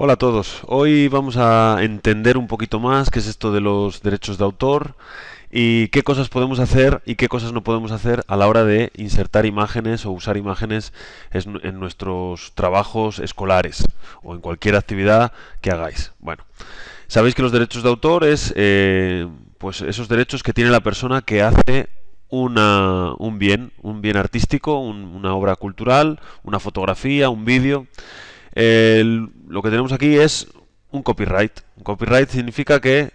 Hola a todos, hoy vamos a entender un poquito más qué es esto de los derechos de autor y qué cosas podemos hacer y qué cosas no podemos hacer a la hora de insertar imágenes o usar imágenes en nuestros trabajos escolares o en cualquier actividad que hagáis. Bueno, sabéis que los derechos de autor es eh, pues esos derechos que tiene la persona que hace una, un bien, un bien artístico, una obra cultural, una fotografía, un vídeo lo que tenemos aquí es un copyright. Un copyright significa que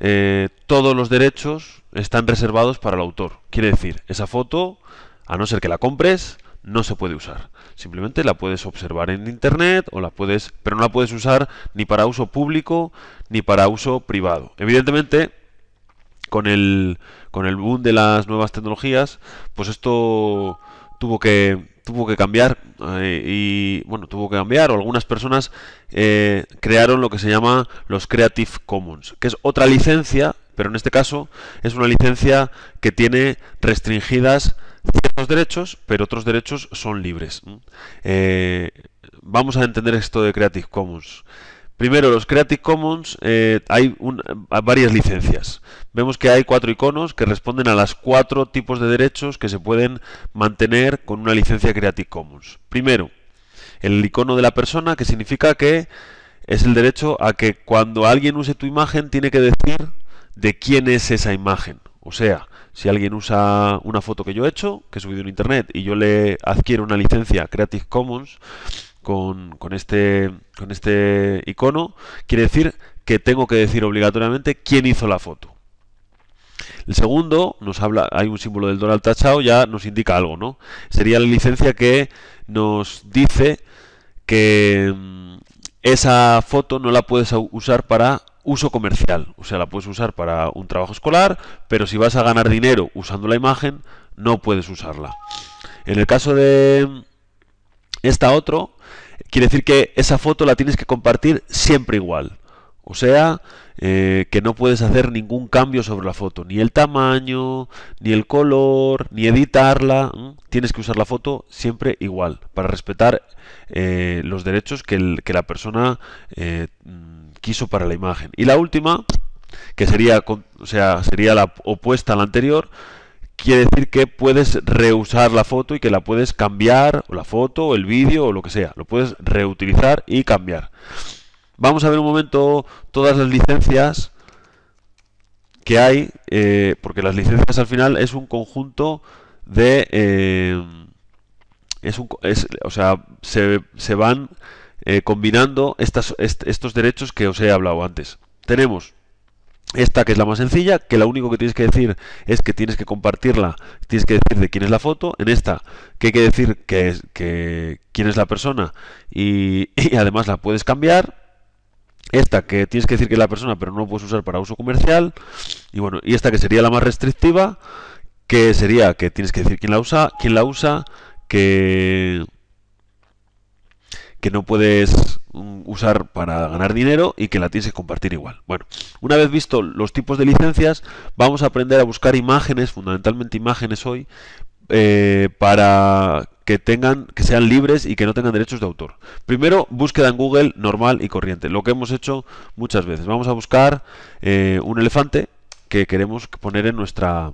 eh, todos los derechos están reservados para el autor. Quiere decir, esa foto, a no ser que la compres, no se puede usar. Simplemente la puedes observar en internet o la puedes, pero no la puedes usar ni para uso público ni para uso privado. Evidentemente, con el con el boom de las nuevas tecnologías, pues esto tuvo que tuvo que cambiar eh, y bueno, tuvo que cambiar o algunas personas eh, crearon lo que se llama los Creative Commons, que es otra licencia, pero en este caso es una licencia que tiene restringidas ciertos derechos, pero otros derechos son libres. Eh, vamos a entender esto de Creative Commons. Primero, los Creative Commons, eh, hay eh, varias licencias. Vemos que hay cuatro iconos que responden a los cuatro tipos de derechos que se pueden mantener con una licencia Creative Commons. Primero, el icono de la persona, que significa que es el derecho a que cuando alguien use tu imagen tiene que decir de quién es esa imagen. O sea, si alguien usa una foto que yo he hecho, que he subido en internet, y yo le adquiero una licencia Creative Commons, con, este, con este icono, quiere decir que tengo que decir obligatoriamente quién hizo la foto. El segundo nos habla, hay un símbolo del dólar tachado, ya nos indica algo, ¿no? Sería la licencia que nos dice que mm, esa foto no la puedes usar para uso comercial, o sea, la puedes usar para un trabajo escolar, pero si vas a ganar dinero usando la imagen, no puedes usarla. En el caso de esta otro, quiere decir que esa foto la tienes que compartir siempre igual. O sea, eh, que no puedes hacer ningún cambio sobre la foto, ni el tamaño, ni el color, ni editarla. Tienes que usar la foto siempre igual, para respetar eh, los derechos que, la persona eh, mm, quiso para la imagen. Y la última, que sería, o sea, sería la opuesta a la anterior, quiere decir que puedes reusar la foto y que la puedes cambiar, la foto, o el vídeo, o lo que sea. Lo puedes reutilizar y cambiar. Vamos a ver un momento todas las licencias que hay, eh, porque las licencias al final es un conjunto de... Eh, es un, o sea, se, van eh, combinando estas, estos derechos que os he hablado antes. Tenemos esta que es la más sencilla, que lo único que tienes que decir es que tienes que compartirla, tienes que decir de quién es la foto. En esta, que hay que decir que, que quién es la persona y, además la puedes cambiar. Esta que tienes que decir que es la persona, pero no puedes usar para uso comercial. Y bueno, y esta que sería la más restrictiva, que sería que tienes que decir quién la usa, quién la usa, que que no puedes mm, usar para ganar dinero y que la tienes que compartir igual. Bueno, una vez visto los tipos de licencias, vamos a aprender a buscar imágenes, fundamentalmente imágenes hoy, eh, para que tengan, que sean libres y que no tengan derechos de autor. Primero, búsqueda en Google normal y corriente, lo que hemos hecho muchas veces. Vamos a buscar eh, un elefante que queremos poner en nuestra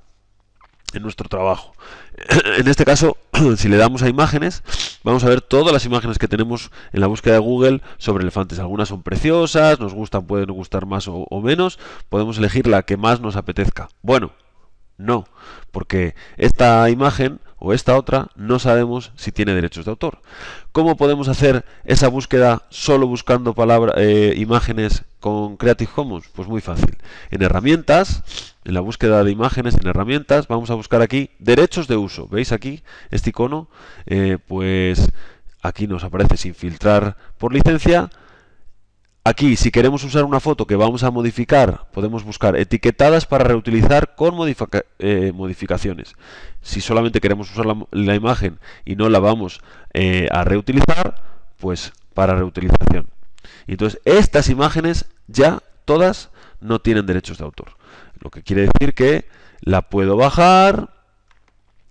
en nuestro trabajo. En este caso, si le damos a imágenes, vamos a ver todas las imágenes que tenemos en la búsqueda de Google sobre elefantes. Algunas son preciosas, nos gustan, pueden gustar más o, o menos, podemos elegir la que más nos apetezca. Bueno, no, porque esta imagen o esta otra, no sabemos si tiene derechos de autor. ¿Cómo podemos hacer esa búsqueda solo buscando palabras, eh, imágenes con Creative Commons? Pues muy fácil. En herramientas, en la búsqueda de imágenes, en herramientas, vamos a buscar aquí derechos de uso. ¿Veis aquí este icono? Eh, pues aquí nos aparece sin filtrar por licencia Aquí, si queremos usar una foto que vamos a modificar, podemos buscar etiquetadas para reutilizar con eh, modificaciones. Si solamente queremos usar la, imagen y no la vamos eh, a reutilizar, pues para reutilización. Entonces, estas imágenes ya todas no tienen derechos de autor. Lo que quiere decir que la puedo bajar,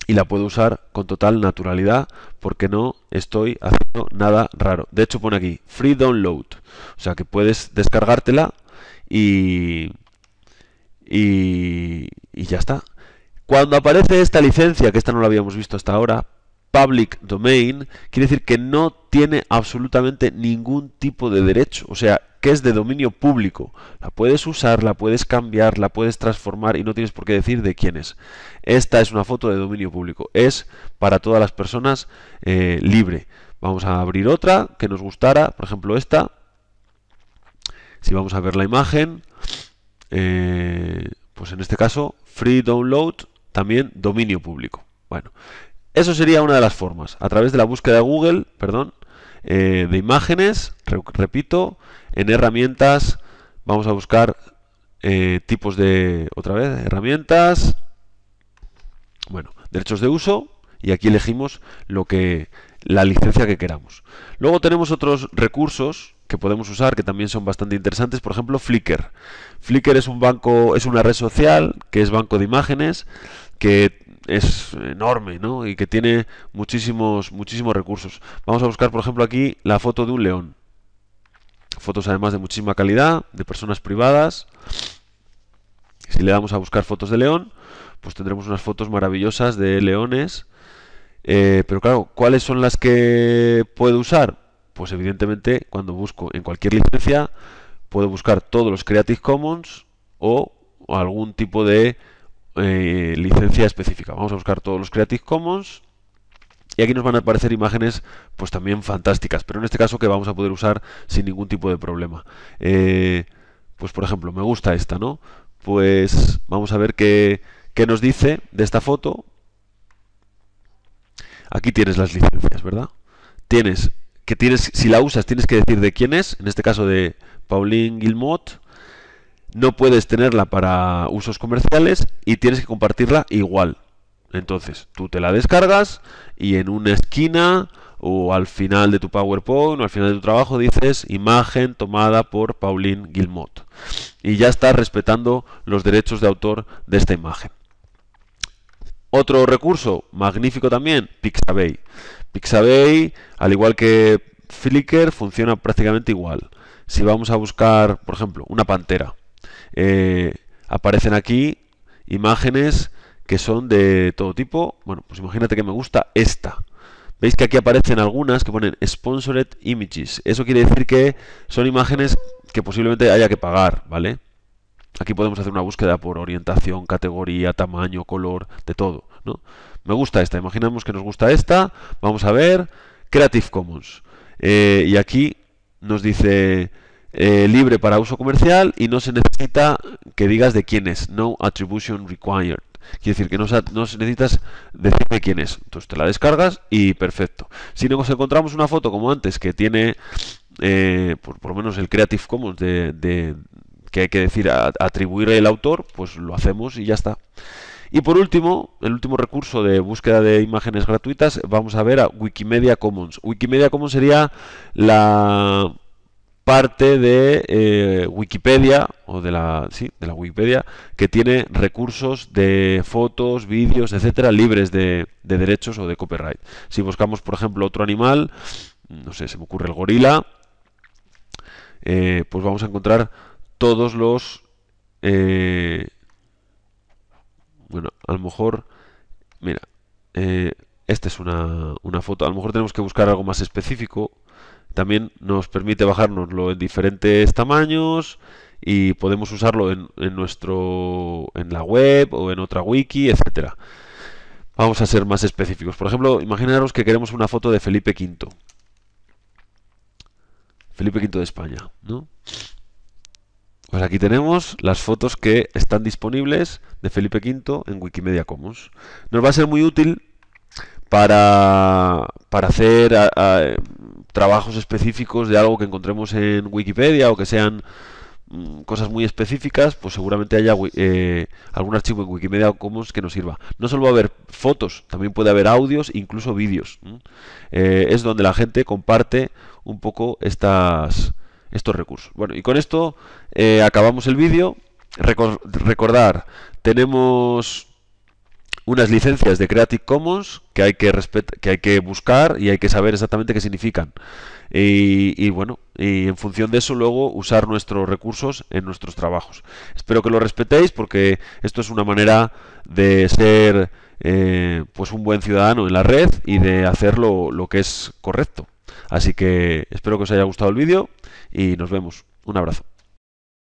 y la puedo usar con total naturalidad porque no estoy haciendo nada raro. De hecho pone aquí free download, o sea que puedes descargártela y y, y ya está. Cuando aparece esta licencia, que esta no la habíamos visto hasta ahora, public domain quiere decir que no tiene absolutamente ningún tipo de derecho, o sea, que es de dominio público. La puedes usar, la puedes cambiar, la puedes transformar y no tienes por qué decir de quién es. Esta es una foto de dominio público, es para todas las personas eh, libre. Vamos a abrir otra que nos gustara, por ejemplo esta. Si vamos a ver la imagen, eh, pues en este caso, free download, también dominio público. Bueno, eso sería una de las formas, a través de la búsqueda de Google, perdón, eh, de imágenes, repito, en herramientas, vamos a buscar eh, tipos de, otra vez, herramientas, bueno, derechos de uso, y aquí elegimos lo que la licencia que queramos. Luego tenemos otros recursos que podemos usar que también son bastante interesantes, por ejemplo, Flickr. Flickr es un banco, es una red social que es banco de imágenes que es enorme, ¿no? Y que tiene muchísimos, muchísimos recursos. Vamos a buscar, por ejemplo, aquí la foto de un león. Fotos además de muchísima calidad, de personas privadas. Si le damos a buscar fotos de león, pues tendremos unas fotos maravillosas de leones. Eh, pero claro, ¿cuáles son las que puedo usar? Pues evidentemente cuando busco en cualquier licencia puedo buscar todos los Creative Commons o algún tipo de eh, licencia específica. Vamos a buscar todos los Creative Commons. Y aquí nos van a aparecer imágenes pues también fantásticas, pero en este caso que vamos a poder usar sin ningún tipo de problema. Eh, pues por ejemplo, me gusta esta, ¿no? Pues vamos a ver qué, qué nos dice de esta foto. Aquí tienes las licencias, ¿verdad? Tienes que tienes, si la usas, tienes que decir de quién es, en este caso de Pauline Gilmot no puedes tenerla para usos comerciales y tienes que compartirla igual. Entonces, tú te la descargas y en una esquina o al final de tu PowerPoint o al final de tu trabajo dices imagen tomada por Pauline gilmot Y ya estás respetando los derechos de autor de esta imagen. Otro recurso magnífico también, Pixabay. Pixabay, al igual que Flickr, funciona prácticamente igual. Si vamos a buscar, por ejemplo, una pantera, eh, aparecen aquí imágenes que son de todo tipo. Bueno, pues imagínate que me gusta esta. Veis que aquí aparecen algunas que ponen sponsored images. Eso quiere decir que son imágenes que posiblemente haya que pagar, ¿vale? Aquí podemos hacer una búsqueda por orientación, categoría, tamaño, color, de todo, ¿no? Me gusta esta, imaginamos que nos gusta esta, vamos a ver, Creative Commons. Eh, y aquí nos dice eh, libre para uso comercial y no se necesita que digas de quién es, no attribution required. Quiere decir que no, se necesitas decir quién es. Entonces te la descargas y perfecto. Si nos encontramos una foto como antes que tiene, eh, por, lo menos el Creative Commons de, que hay que decir atribuir el autor, pues lo hacemos y ya está. Y por último, el último recurso de búsqueda de imágenes gratuitas, vamos a ver a Wikimedia Commons. Wikimedia Commons sería la parte de eh, Wikipedia o de la de la Wikipedia que tiene recursos de fotos, vídeos, etcétera, libres de, derechos o de copyright. Si buscamos, por ejemplo, otro animal, no sé, se me ocurre el gorila, eh, pues vamos a encontrar todos los eh, bueno, a lo mejor, mira, esta es una, una foto. A lo mejor tenemos que buscar algo más específico. También nos permite bajárnoslo en diferentes tamaños y podemos usarlo en, nuestro en la web o en otra wiki, etcétera. Vamos a ser más específicos. Por ejemplo, imaginaros que queremos una foto de Felipe V. Felipe V de España, ¿no? Pues aquí tenemos las fotos que están disponibles de Felipe V en Wikimedia Commons. Nos va a ser muy útil para, para hacer trabajos específicos de algo que encontremos en Wikipedia o que sean mm, cosas muy específicas, pues seguramente haya eh, algún archivo en Wikimedia Commons que nos sirva. No solo va a haber fotos, también puede haber audios, incluso vídeos. Eh, es donde la gente comparte un poco estas, estos recursos. Bueno, y con esto eh, acabamos el vídeo. recordar, tenemos unas licencias de Creative Commons que hay que, que, hay que buscar y hay que saber exactamente qué significan. Y, bueno, y en función de eso luego usar nuestros recursos en nuestros trabajos. Espero que lo respetéis porque esto es una manera de ser eh, pues un buen ciudadano en la red y de hacer lo que es correcto. Así que espero que os haya gustado el vídeo y nos vemos. Un abrazo.